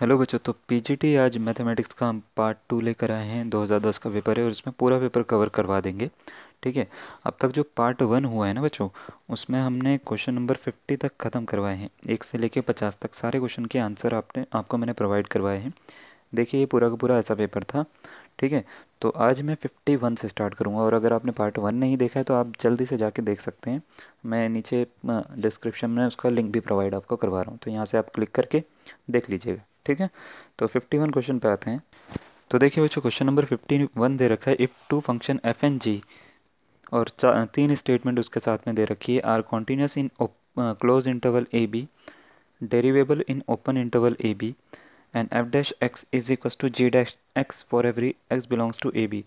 Hello बच्चों तो PGT आज मैथमेटिक्स का हम पार्ट टू लेकर आए हैं 2010 का पेपर है और इसमें पूरा पेपर कवर करवा देंगे ठीक है अब तक जो पार्ट वन हुआ है ना बच्चों उसमें हमने क्वेश्चन नंबर फिफ्टी तक ख़त्म करवाए हैं एक से लेके पचास तक सारे क्वेश्चन के आंसर आपने आपको मैंने प्रोवाइड करवाए हैं देखिए ये पूरा का पूरा ऐसा पेपर था ठीक है तो आज मैं फिफ्टी वन से स्टार्ट करूँगा और अगर आपने पार्ट वन नहीं देखा है तो आप जल्दी से जा देख सकते हैं मैं नीचे डिस्क्रिप्शन में उसका लिंक भी प्रोवाइड आपको करवा रहा हूँ तो यहाँ से आप क्लिक करके देख लीजिएगा ठीक है तो फिफ्टी वन क्वेश्चन पे आते हैं तो देखिए बच्चों क्वेश्चन नंबर फिफ्टी वन दे रखा है if two function F and G और तीन स्टेटमेंट उसके साथ में दे रखी है are continuous in closed interval A B derivable in open interval A B and F dash X is equal to G dash X for every X belongs to A B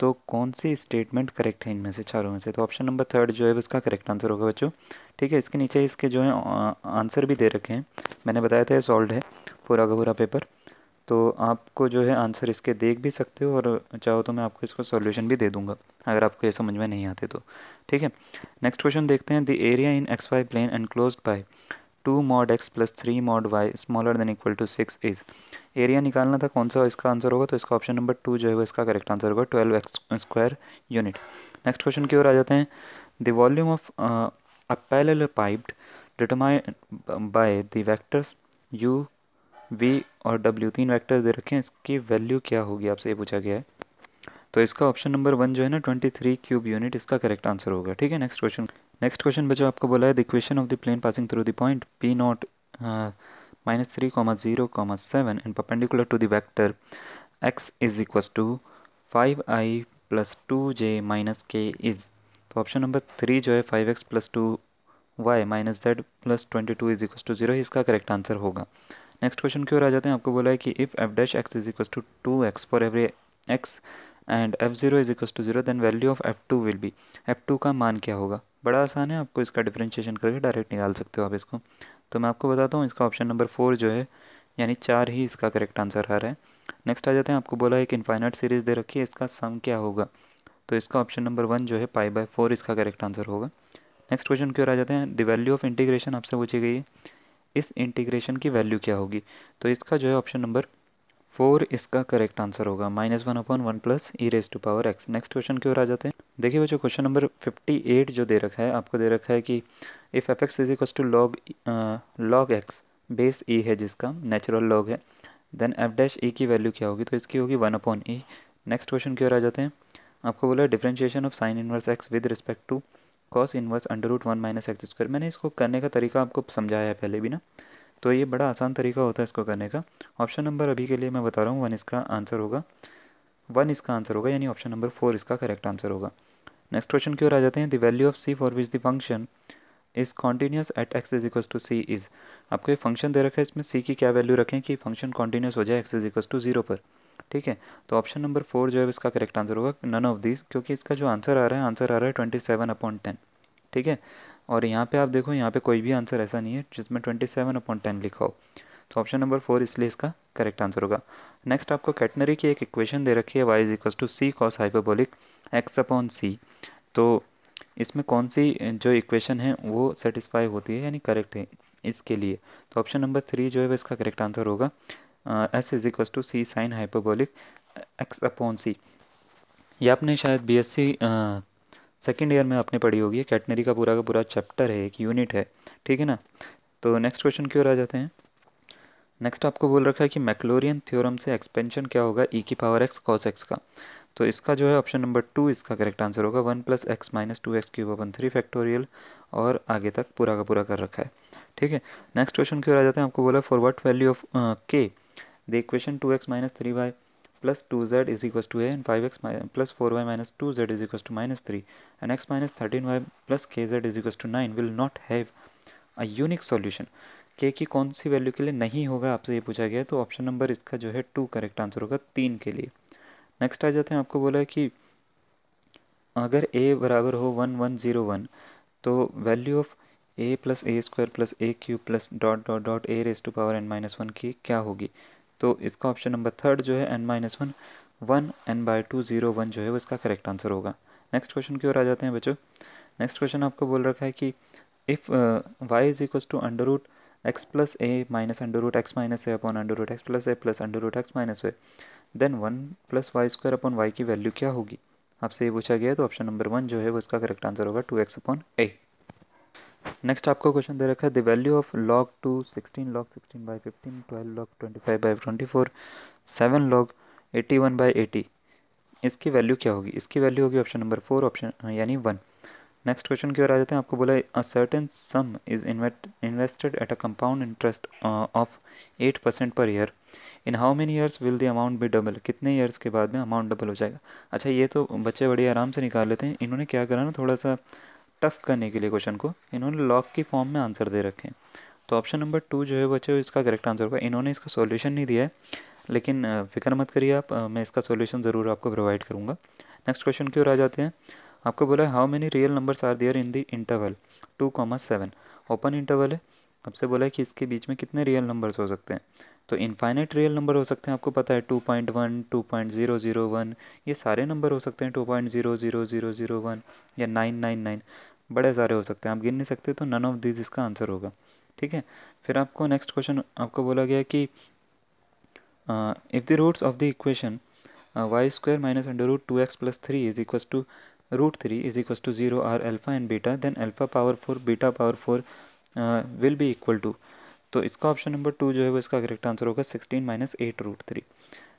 तो कौन सी statement correct है इनमें से चारों में से तो option number third जो है उसका करेक्ट आंसर होगा बच्चों ठीक है इसके नीचे इसके जो है आंसर uh, भी दे रखे हैं मैंने बताया था ये सॉल्व है पूरा का पूरा पेपर तो आपको जो है आंसर इसके देख भी सकते हो और चाहो तो मैं आपको इसको सॉल्यूशन भी दे दूंगा अगर आपको ये समझ में नहीं आते तो ठीक है नेक्स्ट क्वेश्चन देखते हैं the area in X Y plane enclose by two mod X plus three mod Y smaller than equal to six is area निकालना था कौन सा इसका आंसर होगा तो इसका ऑप्शन नंबर टू जो है इसका करेक्ट आंसर होगा twelve X square unit next question की ओर आ जाते हैं the volume of a parallel pipe determine by the vectors U V और डब्ल्यू तीन वैक्टर दे रखे हैं इसकी वैल्यू क्या होगी आपसे ये पूछा गया है तो इसका ऑप्शन नंबर वन जो है ना ट्वेंटी थ्री क्यूब यूनिट इसका करेक्ट आंसर होगा ठीक है नेक्स्ट क्वेश्चन नेक्स्ट क्वेश्चन बच्चों आपको बोला है the equation of the plane passing through the point P nought minus three comma zero comma seven and perpendicular to the vector X is equals to five I plus two J minus K is तो option number three जो है five X plus two Y minus Z plus twenty two is equals to zero इसका correct answer होगा next question की ओर आ जाते हैं आपको बोला है कि if F dash X is equal to two X for every X and F zero is equal to zero then value of F two will be F two का मान क्या होगा बड़ा आसान है आपको इसका डिफ्रेंशिएशन करके डायरेक्ट निकाल सकते हो आप इसको तो मैं आपको बताता हूँ इसका ऑप्शन नंबर फोर जो है यानी चार ही इसका करेक्ट आंसर आ रहा है नेक्स्ट आ जाते हैं आपको बोला है एक इन्फाइनाइट सीरीज़ दे रखी है इसका सम क्या होगा तो इसका ऑप्शन नंबर वन जो है पाई बाय फोर इसका करेक्ट आंसर होगा नेक्स्ट क्वेश्चन की ओर आ जाते हैं द वैल्यू ऑफ इंटीग्रेशन आपसे पूछी गई है इस इंटीग्रेशन की वैल्यू क्या होगी तो इसका जो है ऑप्शन नंबर फोर इसका करेक्ट आंसर होगा minus one upon one plus E raise to power X next question की ओर आ जाते हैं देखिए बच्चों क्वेश्चन नंबर फिफ्टी एट जो दे रखा है आपको दे रखा है कि if F X is equal to log log X base E है जिसका नेचुरल लॉग है देन एफ डैश ई की वैल्यू क्या होगी तो इसकी होगी one upon E next question की ओर आ जाते हैं आपको बोला differentiation of sine inverse X with respect to cos inverse under root one minus X square मैंने इसको करने का तरीका आपको समझाया है पहले भी ना तो ये बड़ा आसान तरीका होता है इसको करने का ऑप्शन नंबर अभी के लिए मैं बता रहा हूँ वन इसका आंसर होगा वन इसका आंसर होगा यानी ऑप्शन नंबर फोर इसका करेक्ट आंसर होगा नेक्स्ट क्वेश्चन की ओर आ जाते हैं the value of C for which the function is continuous at X is equals to C is आपको ये फंक्शन दे रखा है इसमें सी की क्या वैल्यू रखें कि फंक्शन कॉन्टीन्यूस हो जाए X is equals to zero पर ठीक है तो ऑप्शन नंबर फोर जो है इसका करेक्ट आंसर होगा नन ऑफ दिस क्योंकि इसका जो आंसर आ रहा है आंसर आ रहा है ट्वेंटी सेवन अपॉइंट टेन ठीक है और यहाँ पे आप देखो यहाँ पे कोई भी आंसर ऐसा नहीं है जिसमें ट्वेंटी सेवन अपॉइंट टेन लिखा हो तो ऑप्शन नंबर फोर इसलिए इसका करेक्ट आंसर होगा नेक्स्ट आपको कैटनरी की एक इक्वेशन दे रखी है Y is equals to C cos hyperbolic X upon C तो इसमें कौन सी जो इक्वेशन है वो सेटिस्फाई होती है यानी करेक्ट है इसके लिए तो ऑप्शन नंबर थ्री जो है इसका करेक्ट आंसर होगा S is equal to C sine hyperbolic X upon C ये आपने शायद बीएससी सेकेंड ईयर में आपने पढ़ी होगी कैटनरी का पूरा का पूरा चैप्टर है एक यूनिट है ठीक है ना तो नेक्स्ट क्वेश्चन की ओर आ जाते हैं नेक्स्ट आपको बोल रखा है कि मैक्लोरियन थ्योरम से एक्सपेंशन क्या होगा ई e की पावर एक्स कॉस एक्स का तो इसका जो है ऑप्शन नंबर टू इसका करेक्ट आंसर होगा one plus X minus two X cube upon three factorial और आगे तक पूरा का पूरा कर रखा है ठीक है नेक्स्ट क्वेश्चन की ओर आ जाते हैं आपको बोला for what value of K two X minus three Y two Z is minus two A and five X plus four Y minus two Z is 2z two minus three and X minus thirteen Y plus K Z is equals two nine will not have a unique solution K की कौन सी value के लिए नहीं होगा आपसे ये पूछा गया है तो ऑप्शन नंबर इसका जो है टू करेक्ट आंसर होगा तीन के लिए नेक्स्ट आ जाते हैं आपको बोला है कि अगर ए बराबर हो वन वन ज़ीरो वन तो value of A plus A square plus A cube plus dot dot dot A raise to power N minus one की क्या होगी तो इसका ऑप्शन नंबर थर्ड जो है N minus one one N by two zero one जो है वो इसका करेक्ट आंसर होगा नेक्स्ट क्वेश्चन की ओर आ जाते हैं बच्चों नेक्स्ट क्वेश्चन आपको बोल रखा है कि if Y is equals to under root X plus A minus under root X minus A upon under root X plus A plus under root X minus A then one plus Y square upon Y की value क्या होगी आपसे ये पूछा गया तो option number one जो है वो इसका करेक्ट आंसर होगा two X upon A next आपको क्वेश्चन दे रखा है the value of log two sixteen log sixteen by fifteen twelve log twenty five by twenty four seven log eighty one by eighty इसकी value क्या होगी इसकी value होगी option number four option यानी वन नेक्स्ट क्वेश्चन की ओर आ जाते हैं आपको बोला a certain sum is invested at a compound interest of eight percent per year in how many years will the amount be double कितने ईयर्स के बाद में अमाउंट डबल हो जाएगा अच्छा ये तो बच्चे बड़े आराम से निकाल लेते हैं इन्होंने क्या करा ना थोड़ा सा टफ करने के लिए क्वेश्चन को इन्होंने लॉक की फॉर्म में आंसर दे रखे हैं तो ऑप्शन नंबर टू जो है बच्चे अच्छा इसका करेक्ट आंसर होगा इन्होंने इसका सोल्यूशन नहीं दिया है लेकिन फिक्र मत करिए आप मैं इसका सोल्यूशन ज़रूर आपको प्रोवाइड करूँगा नेक्स्ट क्वेश्चन की ओर आ जाते हैं आपको बोला है how many real numbers are there in the interval two comma seven open interval है आपसे बोला है कि इसके बीच में कितने रियल नंबर्स हो सकते हैं तो इनफाइनाइट रियल नंबर हो सकते हैं आपको पता है two point one two point zero zero one ये सारे नंबर हो सकते हैं two point zero zero zero zero one या नाइन नाइन नाइन बड़े सारे हो सकते हैं आप गिन नहीं सकते तो नन ऑफ दिस इसका आंसर होगा ठीक है फिर आपको नेक्स्ट क्वेश्चन आपको बोला गया कि if the roots of the equation Y square minus under root two X plus three is equals to root three is equals to zero are alpha and beta then alpha power four beta power four will be equal to तो इसका option number two जो है वो इसका correct answer होगा sixteen minus eight root three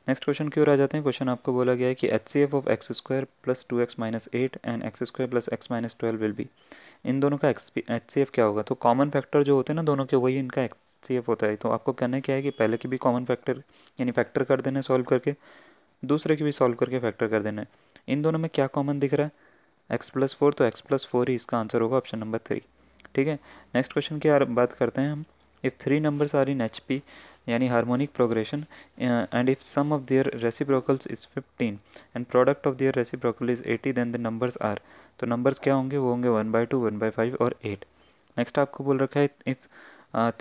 next question की ओर आ जाते हैं क्वेश्चन आपको बोला गया है कि H C F of X square plus two X minus eight and X square plus X minus twelve will be इन दोनों का एच सी एफ क्या होगा तो कॉमन फैक्टर जो होते हैं ना दोनों के वही इनका एक्स सी एफ होता है तो आपको कहना क्या है कि पहले की भी कॉमन फैक्टर यानी फैक्टर कर देना है सॉल्व करके दूसरे की भी सॉल्व करके फैक्टर कर देना है इन दोनों में क्या कॉमन दिख रहा है एक्स प्लस फोर तो एक्स प्लस फोर ही इसका आंसर होगा ऑप्शन नंबर थ्री ठीक है नेक्स्ट क्वेश्चन की बात करते हैं हम if three numbers are in H P यानी harmonic progression and if sum of their reciprocals is 15 and product of their reciprocal is 80 then the numbers are तो numbers क्या होंगे वो होंगे one by two one by five और eight next आपको बोल रखा है if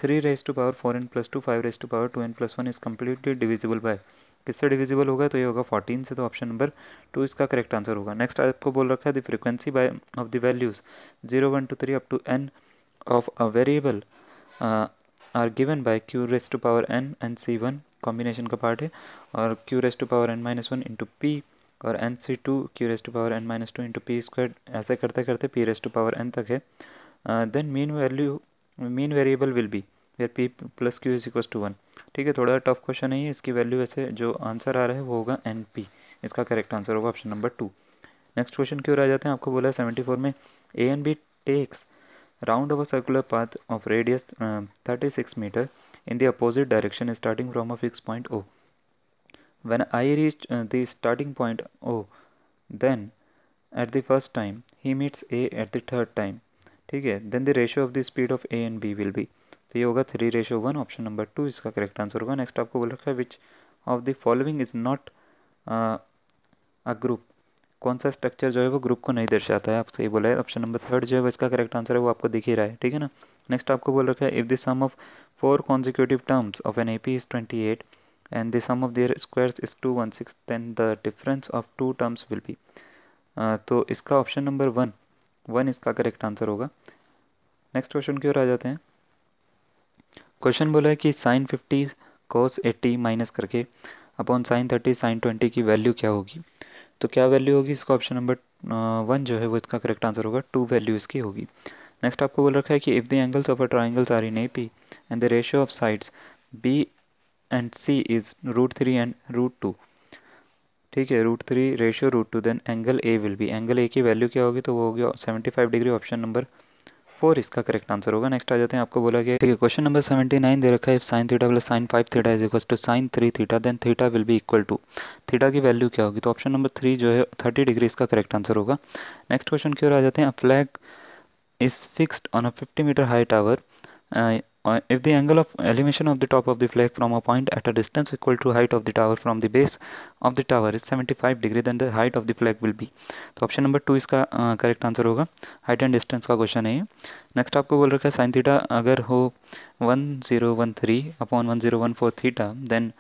three raise to power four N plus two five raise to power two N plus one is completely divisible by किससे डिविजिबल होगा तो ये होगा फोर्टीन से तो ऑप्शन नंबर टू इसका करेक्ट आंसर होगा नेक्स्ट आपको बोल रखा है the frequency by of the values zero one two three up to N of a variable are given by Q raise to power N N C one combination का part है और Q raise to power N minus one into P और N C two Q raise to power N minus two into P square ऐसे करते करते P raise to power N तक है then mean value mean variable will be where P plus Q is equals to one ठीक है थोड़ा tough question है इसकी वैल्यू वैसे जो आंसर आ रहा है वो होगा एन पी इसका करेक्ट आंसर होगा option number two next question क्यों आ जाते हैं आपको बोला है सेवेंटी फोर में A and B takes round of a circular path of radius uh, 36 meter in the opposite direction starting from a fixed point O. When I reach uh, the starting point O, then at the first time he meets A at the third time. ठीक है then the ratio of the speed of A and B will be तो ये होगा three ratio one option number two इसका correct answer होगा of आपको बोल रखा not विच ऑफ द कौन सा स्ट्रक्चर जो है वो ग्रुप को नहीं दर्शाता है आप सही बोला है ऑप्शन नंबर थर्ड जो है वो इसका करेक्ट आंसर है वो आपको दिख ही रहा है ठीक है ना नेक्स्ट आपको बोल रखा है if the sum of four consecutive terms of an A P is twenty eight and the sum of their squares is two one six then the difference of two terms will be तो इसका option number one one इसका correct answer होगा next question की ओर आ जाते हैं question बोला है कि sine fifty cos eighty minus करके upon sine thirty sine twenty की वैल्यू क्या होगी तो क्या वैल्यू होगी इसका ऑप्शन नंबर वन जो है वो इसका करेक्ट आंसर होगा टू वैल्यू इसकी होगी नेक्स्ट आपको बोल रखा है कि if the angles of a triangles are in A P and the ratio of sides B and C is root three and root two ठीक है root three ratio root two then angle A will be angle A की value क्या होगी तो वो होगी seventy five degree option number four इसका correct answer होगा नेक्स्ट आ जाते हैं आपको बोला गया ठीक है क्वेश्चन नंबर सेवेंटी नाइन दे रखा है if sine theta plus sine five theta is equal to sine three theta then theta will be equal to theta की वैल्यू क्या होगी तो ऑप्शन नंबर थ्री जो है थर्टी डिग्री इसका करेक्ट आंसर होगा नेक्स्ट क्वेश्चन की ओर आ जाते हैं a flag is fixed on a fifty metre high tower uh, if the angle of elevation of the top of the flag from a point at a distance equal to height of the tower from the base of the tower is 75 degree then the height of the flag will be तो option number two इसका correct uh, answer होगा height and distance का question है next आपको बोल रखा है sine theta अगर हो 1013 upon 1014 theta then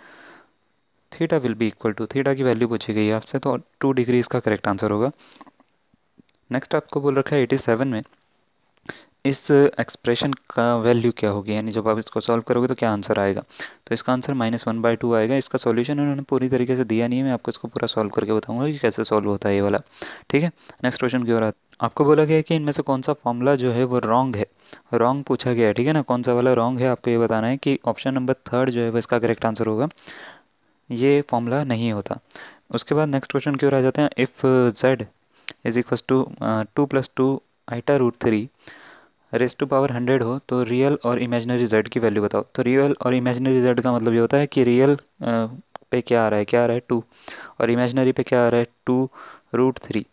theta will be equal to theta की वैल्यू पूछी गई है आपसे तो टू डिग्री इसका करेक्ट आंसर होगा नेक्स्ट आपको बोल रखा है 87 में इस एक्सप्रेशन का वैल्यू क्या होगी यानी जब आप इसको सॉल्व करोगे तो क्या आंसर आएगा तो इसका answer minus one by two आएगा इसका सॉल्यूशन उन्होंने पूरी तरीके से दिया नहीं है मैं आपको इसको पूरा सॉल्व करके बताऊंगा कि कैसे सॉल्व होता है ये वाला ठीक है नेक्स्ट क्वेश्चन की ओर आपको बोला गया है कि इनमें से कौन सा फॉर्मूला जो है वो रॉन्ग है रॉन्ग पूछा गया है ठीक है ना कौन सा वाला रॉन्ग है आपको ये बताना है कि ऑप्शन नंबर थर्ड जो है वो इसका करेक्ट आंसर होगा ये फॉर्मूला नहीं होता उसके बाद नेक्स्ट क्वेश्चन की ओर आ जाते हैं if Z is equals to two plus two iota root three raise to power hundred हो तो रियल और इमेजनरी जेड की वैल्यू बताओ तो रियल और इमेजनरी जेड का मतलब ये होता है कि रियल पे क्या आ रहा है क्या आ रहा है टू और इमेजनरी पे क्या आ रहा है टू रूट थ्री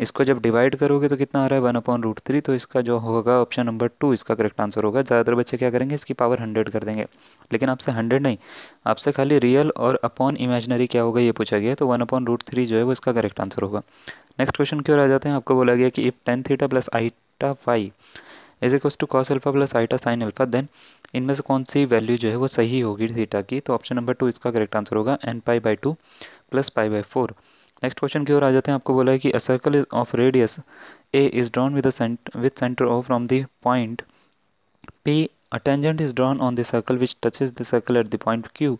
इसको जब डिवाइड करोगे तो कितना आ रहा है वन अपॉन रूट थ्री तो इसका जो होगा ऑप्शन नंबर टू इसका करेक्ट आंसर होगा ज़्यादातर बच्चे क्या करेंगे इसकी पावर हंड्रेड कर देंगे लेकिन आपसे हंड्रेड नहीं आपसे खाली रियल और अपॉन इमेजनरी क्या होगा ये पूछा गया तो वन अपॉन रूट थ्री जो है वो इसका करेक्ट आंसर होगा नेक्स्ट क्वेश्चन क्यों आ जाते हैं आपको बोला गया कि if tan theta plus iota five is equal to cos alpha plus iota sine alpha then इनमें से कौन सी वैल्यू जो है वो सही होगी थीटा की तो ऑप्शन नंबर टू इसका करेक्ट आंसर होगा N pi by two plus pi by four next question की ओर आ जाते हैं आपको बोला है कि a circle of radius A is drawn with with centre of from the point P is drawn on the circle which circle which the circle at the point Q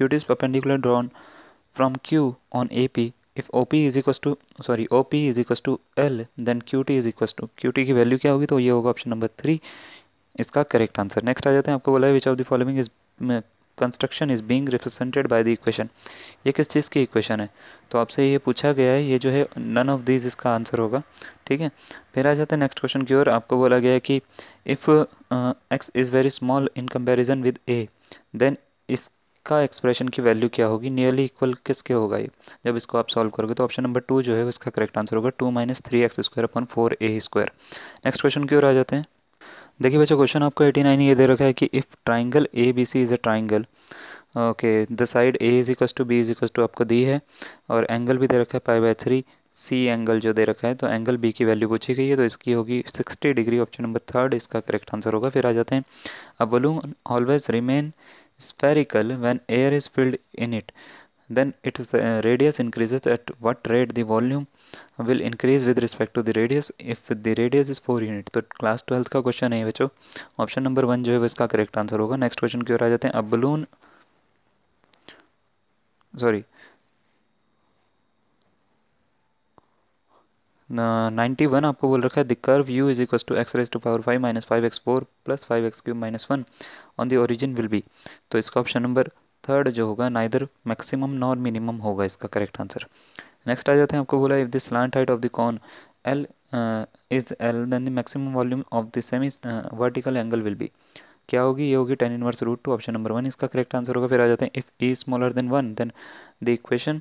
Q. Is perpendicular drawn from Q on A P if O P is equals to sorry O P is equals to L then Q T is equals to Q T की value क्या होगी तो ये होगा option number three इसका correct answer next आ जाते हैं आपको बोला है which of the following is construction is being represented by the equation ये किस चीज़ की इक्वेशन है तो आपसे ये पूछा गया है ये जो है नन ऑफ दीज इसका आंसर होगा ठीक है फिर आ जाते हैं नेक्स्ट क्वेश्चन की ओर आपको बोला गया है कि if X is very small in comparison with A then इस इसका एक्सप्रेशन की वैल्यू क्या होगी नियरली इक्वल किसके होगा ये जब इसको आप सॉल्व करोगे तो ऑप्शन नंबर टू जो है इसका करेक्ट आंसर होगा two minus three X square upon four A square next question की ओर आ जाते हैं देखिए बच्चों क्वेश्चन आपको एटी नाइन ये दे रखा है कि if triangle A B C is a triangle okay the side A is equals to B is equals to आपको दी है और एंगल भी दे रखा है pi by three C angle जो दे रखा है तो एंगल बी की वैल्यू पूछी गई है तो इसकी होगी sixty degree option number third इसका करेक्ट आंसर होगा फिर आ जाते हैं अब balloon always remain spherical when air is filled in it then its uh, radius increases at what rate the volume will increase with respect to the radius if the radius is four unit तो class twelfth का question है बच्चों option number one जो है वो इसका correct answer होगा next question की ओर आ जाते हैं अब बलून सॉरी नाइन्टी वन आपको बोल रखा है the curve U is equal to X raise to power five minus five X four plus five X cube minus one on the origin will be तो इसका ऑप्शन नंबर थर्ड जो होगा ना इधर मैक्सिमम नॉर मिनिमम होगा इसका correct answer next आ जाते हैं आपको बोला if the slant height of the cone L is L then the maximum volume of the semi vertical angle will be क्या होगी ये होगी tan inverse root two option number one इसका करेक्ट आंसर होगा फिर आ जाते हैं if E smaller than one then the equation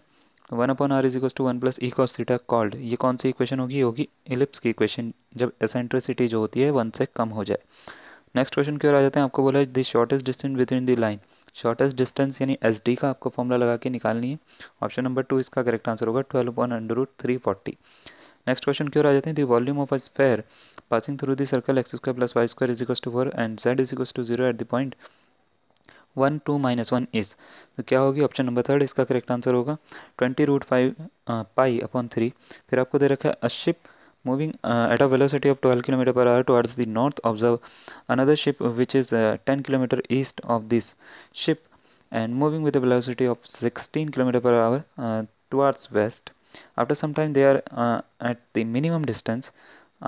one upon R is equal to one plus E cos theta called ये कौन सी इक्वेशन होगी होगी इलिप्स की इक्वेशन जब एसेंट्रिसिटी जो होती है वन से कम हो जाए नेक्स्ट क्वेश्चन की ओर आ जाते हैं आपको बोला है the shortest distance between the line shortest distance यानी एस डी का आपको फॉर्मूला लगा के निकालनी है ऑप्शन नंबर टू इसका करेक्ट आंसर होगा twelve upon under root three forty next question की ओर आ जाते हैं the volume of a sphere passing through the circle X square plus Y square is equal to four and Z is equal to zero at the point one to minus one is तो क्या होगी option number third इसका correct answer होगा twenty root five pi upon three फिर आपको दे रखा है a ship moving at a velocity of twelve kilometre per hour towards the north observe another ship which is ten kilometre east of this ship and moving with velocity of sixteen kilometre per hour towards west after some time they are at the minimum distance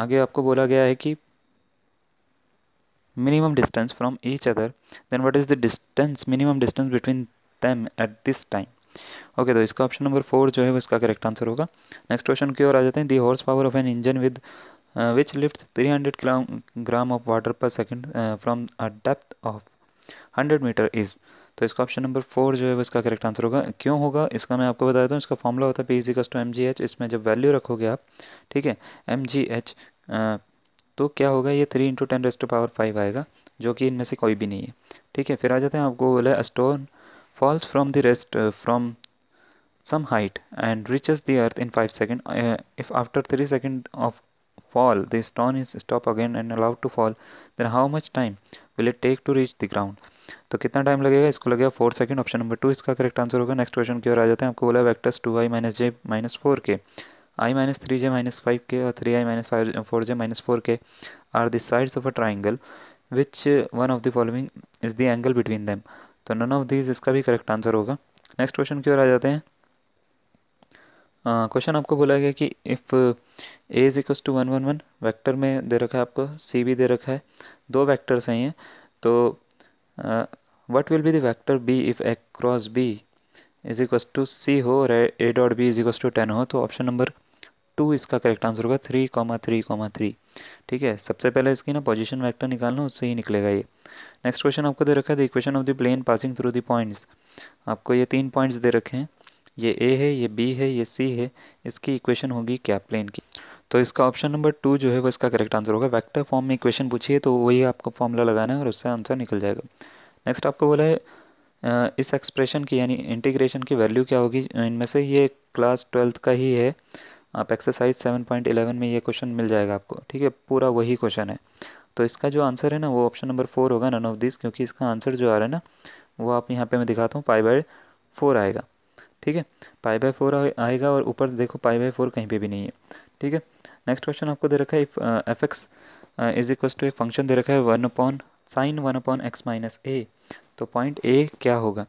आगे आपको बोला गया है कि minimum distance from each other then what is the distance minimum distance between them at this time okay okay, तो इसका option number four जो है वो इसका करेक्ट आंसर होगा नेक्स्ट क्वेश्चन की ओर आ जाते हैं the horse power of an engine with which lift 300 gram of water per second from a depth of 100 metre is तो इसका ऑप्शन नंबर फोर जो है वो इसका करेक्ट आंसर होगा क्यों होगा इसका मैं आपको बता देता हूँ इसका फॉर्मूला होता है P G to M G H इसमें जब वैल्यू रखोगे आप ठीक है एम जी एच तो क्या होगा ये three into ten raised power five आएगा जो कि इनमें से कोई भी नहीं है ठीक है फिर आ जाते हैं आपको बोला है stone falls from the rest from some height and reaches the earth in five second if after three second of fall the stone is stop again and allowed to fall then how much time will it take to reach the ground तो कितना time लगेगा इसको लगेगा four second option number two इसका correct answer होगा next question की ओर आ जाते हैं आपको बोला वैक्टस to I minus J minus four K I minus three J minus five K और three I minus five four J minus four K are the sides of a triangle which one of the following is the angle between them तो none of these इसका भी correct answer होगा next question की ओर आ जाते हैं question uh, आपको बोला गया कि if A is equals to one one one vector में दे रखा है आपको सी भी दे रखा है दो वैक्टर्स हैं ये तो what will be the vector B if A cross B is equals to C हो और A dot B is equals to ten हो तो ऑप्शन नंबर टू इसका करेक्ट आंसर होगा three comma three comma three ठीक है सबसे पहले इसकी ना पोजिशन वैक्टर निकालना उससे ही निकलेगा ये नेक्स्ट क्वेश्चन आपको दे रखा है the equation of the plane passing through the points आपको ये तीन पॉइंट्स दे रखे हैं ये ए है ये बी है ये सी है इसकी इक्वेशन होगी क्या प्लेन की तो इसका ऑप्शन नंबर टू जो है वो इसका करेक्ट आंसर होगा वैक्टर फॉर्म में इक्वेशन पूछिए तो वही आपको फॉर्मूला लगाना है और उससे आंसर निकल जाएगा नेक्स्ट आपको बोला है इस एक्सप्रेशन की यानी इंटीग्रेशन की वैल्यू क्या होगी इनमें से ये क्लास ट्वेल्थ का ही है आप एक्सरसाइज सेवन पॉइंट इलेवन में ये क्वेश्चन मिल जाएगा आपको ठीक है पूरा वही क्वेश्चन है तो इसका जो आंसर है ना वो ऑप्शन नंबर फोर होगा नन ऑफ दिस क्योंकि इसका आंसर जो आ रहा है ना वो आप यहाँ पे मैं दिखाता हूँ पाई बाय फोर आएगा ठीक है पाई बाय फोर आएगा और ऊपर देखो पाई बाय फोर कहीं पर भी नहीं है ठीक है नेक्स्ट क्वेश्चन आपको दे रखा है if F X is equal to एक फंक्शन दे रखा है one upon sine one upon X minus A तो पॉइंट ए क्या होगा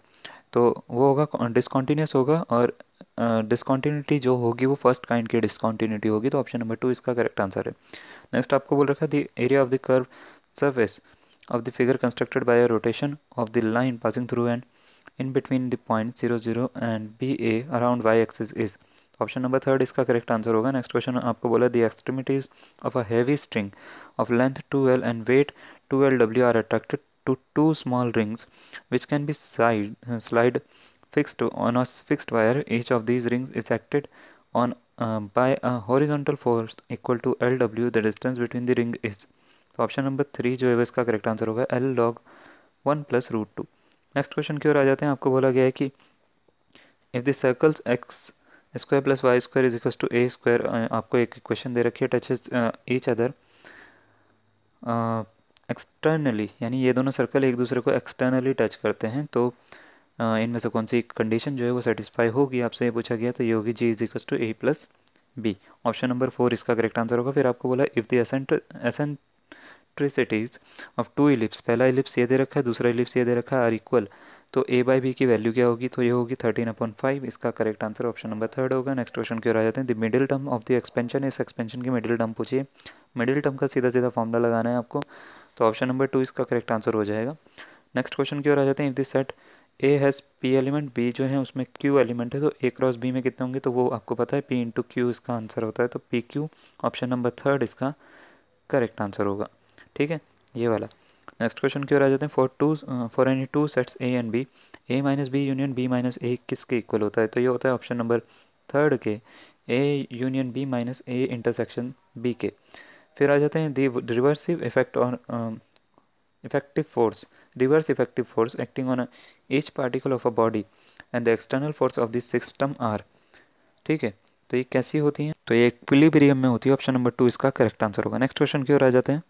तो वो होगा डिसकॉन्टीन्यूस होगा और डिस्कॉन्टीन्यूटी जो होगी वो फर्स्ट काइंड की डिस्कॉन्टीन्यूटी होगी तो ऑप्शन नंबर टू इसका करेक्ट आंसर है नेक्स्ट आपको बोल रखा है the area of the curve surface of the figure constructed by a rotation of the line passing through and in between the point zero zero and B A around Y axis is option number third इसका correct answer होगा next question आपको बोला the extremities of a heavy string of length two L and wait two L W are attracted to two small rings which can be side slide fixed to, on a fixed wire each of these rings is acted on uh, by a horizontal force equal to lw the distance between the ring is तो option number three जो है इसका correct answer होगा L log one plus root two next question की ओर आ जाते हैं आपको बोला गया है कि if the circles X square plus Y square is equals to A square आपको एक क्वेश्चन दे रखी है टचेज ईच अदर एक्सटर्नली यानी ये दोनों सर्कल एक दूसरे को एक्सटर्नली टच करते हैं तो इनमें से कौन सी कंडीशन जो है वो सेटिस्फाई होगी आपसे ये पूछा गया तो ये होगी G is equal to A plus B option number four इसका करेक्ट आंसर होगा फिर आपको बोला if the ascent ascent of two ellipse पहला इलिप्स ये दे रखा है दूसरा इलिप्स ये दे रखा है आर इक्वल तो ए बाई बी की वैल्यू क्या होगी तो ये होगी थर्टीन अपॉइंट फाइव इसका correct answer option number third होगा नेक्स्ट क्वेश्चन की ओर आ जाते हैं the middle term of the expansion इस एक्सपेंशन की मिडिल टर्म पूछिए मिडिल टर्म का सीधा सीधा फॉर्मूला लगाना है आपको तो ऑप्शन नंबर टू इसका करेक्ट आंसर हो जाएगा नेक्स्ट क्वेश्चन की ओर आ जाते हैं if the set A has P element B जो है उसमें क्यू एलिमेंट है तो ए क्रॉस बी में कितने होंगे तो वो आपको पता है पी इंटू क्यू इसका आंसर होता है तो P Q option number third इसका करेक्ट आंसर होगा ठीक है ये वाला नेक्स्ट क्वेश्चन की ओर आ जाते हैं for two for any two sets A and B A minus B union B minus A किसके इक्वल होता है तो ये होता है ऑप्शन नंबर थर्ड के A union B minus A intersection B के फिर आ जाते हैं दी रिवर्सिव इफेक्ट और effective force reverse effective force acting on each particle of a body and the external force of this system are ठीक है तो ये कैसी होती है तो ये इक्विलिब्रियम में होती है ऑप्शन नंबर टू इसका करेक्ट आंसर होगा नेक्स्ट क्वेश्चन की ओर आ जाते हैं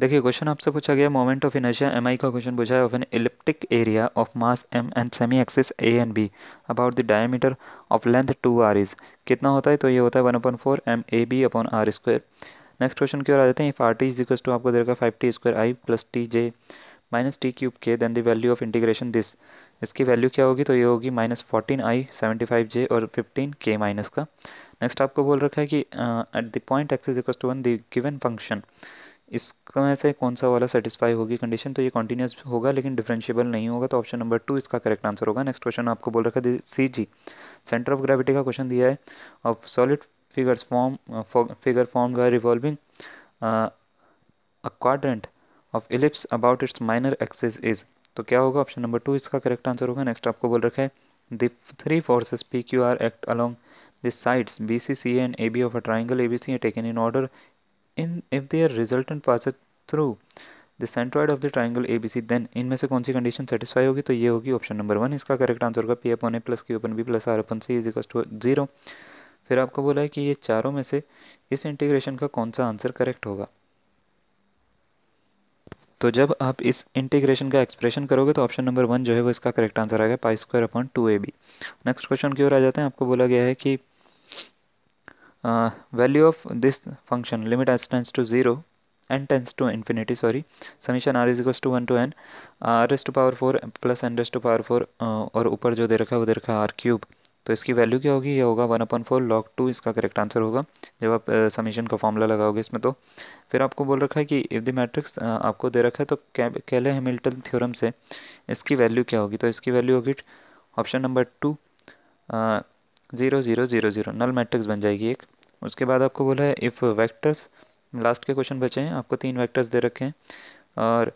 देखिए क्वेश्चन आपसे पूछा गया moment of inertia M I का क्वेश्चन पूछा है of an elliptic area of mass M and semi axis A and B about the diameter of length two R is कितना होता है तो ये होता है one upon four M A B upon R square next question की ओर आ जाते हैं if R T is equal to आपको देगा five T square I plus T j minus t cube k then the value of integration this इसकी value क्या होगी तो ये होगी minus fourteen i seventy five j और फिफ्टीन के माइनस का नेक्स्ट आपको बोल रखा है कि at the point x is equal to one the given function इसमें से कौन सा वाला सेटिस्फाई होगी कंडीशन तो ये कॉन्टीन्यूस होगा लेकिन डिफ्रेंशियबल नहीं होगा तो ऑप्शन नंबर टू इसका करेक्ट आंसर होगा नेक्स्ट क्वेश्चन आपको बोल रखा है C G centre of gravity का क्वेश्चन दिया है of solid figures form figure form by revolving a quadrant of ellipse about its minor axes is तो क्या होगा ऑप्शन नंबर टू इसका करेक्ट आंसर होगा नेक्स्ट आपको बोल रखा है the three forces P Q R act along this sides B C C and A B of a triangle A B C taken in order in if they are resultant pass through the centroid of the triangle A B C then इनमें से कौन सी condition satisfy होगी तो ये होगी option number one इसका correct answer होगा P upon A plus Q upon B plus R upon C is equal to zero फिर आपको बोला है कि ये चारों में से इस इंटीग्रेशन का कौन सा आंसर करेक्ट होगा तो जब आप इस इंटीग्रेशन का एक्सप्रेशन करोगे तो ऑप्शन नंबर वन जो है वो इसका करेक्ट आंसर आएगा pi square upon two A B next question की ओर आ जाते हैं आपको बोला गया है कि value of this function limit s tends to zero n tends to infinity sorry summation r equals to one to n r s to power four plus n s to power four और ऊपर जो दे रखा है वो दे रखा है are cube तो इसकी वैल्यू क्या होगी ये होगा one upon four log two इसका करेक्ट आंसर होगा जब आप समीशन का फॉर्मूला लगाओगे इसमें तो फिर आपको बोल रखा है कि इफ़ द मैट्रिक्स आपको दे रखा है तो कैले हेमिल्टन थ्योरम से इसकी वैल्यू क्या होगी तो इसकी वैल्यू होगी option number two zero zero zero zero null matrix बन जाएगी एक उसके बाद आपको बोला है इफ़ वैक्टर्स लास्ट के क्वेश्चन बचे हैं आपको तीन वैक्टर्स दे रखे हैं और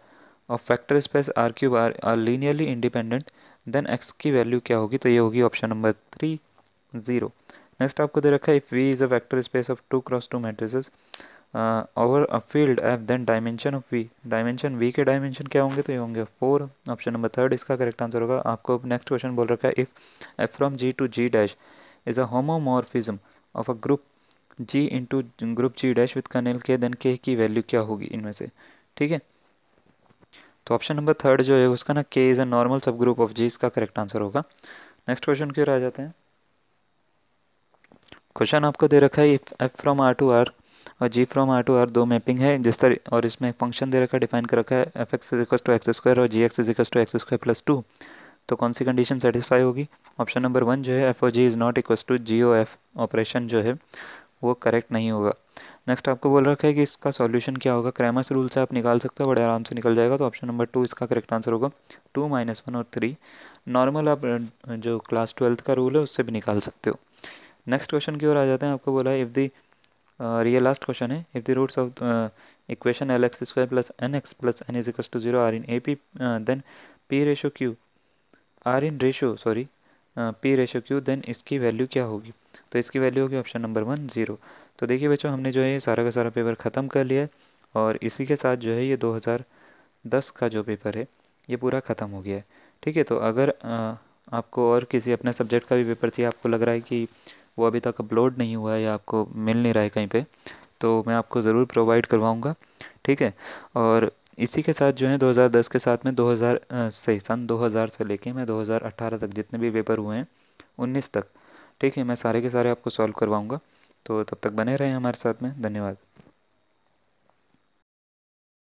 of vector space R cube are are linearly independent then x की वैल्यू क्या होगी तो ये होगी option number three zero next आपको दे रखा है if V is a vector space of to cross two matrices over a field F then dimension of V dimension V के डायमेंशन क्या होंगे तो ये होंगे फोर ऑप्शन नंबर थर्ड इसका करेक्ट आंसर होगा आपको नेक्स्ट क्वेश्चन बोल रखा है if F from G to G dash is a homomorphism of a group G into group G dash with kernel K then के की वैल्यू क्या होगी इनमें से ठीक है तो ऑप्शन नंबर थर्ड जो है उसका ना K is a normal subgroup of G इसका करेक्ट आंसर होगा नेक्स्ट क्वेश्चन की ओर आ जाते हैं क्वेश्चन आपको दे रखा है F from R to R और G from R to R दो मैपिंग है जिस तरह और इसमें एक फंक्शन दे रखा है डिफाइन कर रखा है F x equals to x square और G x equals to x square plus two तो कौन सी कंडीशन सेटिस्फाई होगी ऑप्शन नंबर वन जो है F O G is not equal to G O F operation जो है वो करेक्ट नहीं होगा नेक्स्ट आपको बोल रखा है कि इसका सॉल्यूशन क्या होगा क्रैमर्स रूल से आप निकाल सकते हो बड़े आराम से निकल जाएगा तो ऑप्शन नंबर टू इसका करेक्ट आंसर होगा टू माइनस वन और थ्री नॉर्मल आप जो क्लास ट्वेल्थ का रूल है उससे भी निकाल सकते हो नेक्स्ट क्वेश्चन की ओर आ जाते हैं आपको बोला है if the real last question है if the roots of equation L x square plus n x plus n is equal to zero are in A P then P ratio Q R in ratio sorry P ratio Q then इसकी value क्या होगी तो इसकी value होगी option number one zero तो देखिए बच्चों हमने जो है ये सारा का सारा पेपर ख़त्म कर लिया है और इसी के साथ जो है ये 2010 का जो पेपर है ये पूरा ख़त्म हो गया है ठीक है तो अगर आपको और किसी अपने सब्जेक्ट का भी पेपर चाहिए आपको लग रहा है कि वो अभी तक अपलोड नहीं हुआ है या आपको मिल नहीं रहा है कहीं पर तो मैं आपको ज़रूर प्रोवाइड करवाऊँगा ठीक है और इसी के साथ जो है 2010 के साथ में 2000 से सन 2000 से लेके मैं 2018 तक जितने भी पेपर हुए हैं 19 तक ठीक है मैं सारे के सारे आपको सॉल्व करवाऊँगा तो तब तक बने रहें हमारे साथ में धन्यवाद